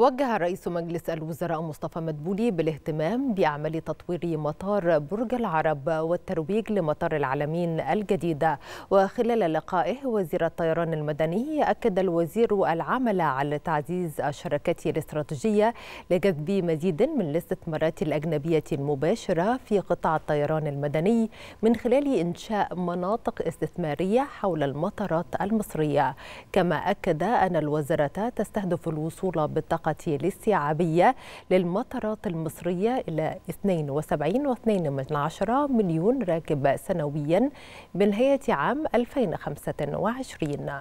وجه رئيس مجلس الوزراء مصطفى مدبولي بالاهتمام بأعمال تطوير مطار برج العرب والترويج لمطار العالمين الجديد وخلال لقائه وزير الطيران المدني أكد الوزير العمل على تعزيز الشراكة الاستراتيجية لجذب مزيد من الاستثمارات الأجنبية المباشرة في قطاع الطيران المدني من خلال إنشاء مناطق استثمارية حول المطارات المصرية كما أكد أن الوزارة تستهدف الوصول بالطاقة الطاقة الاستيعابية للمطارات المصرية إلى 72.2 مليون راكب سنويا بنهاية عام 2025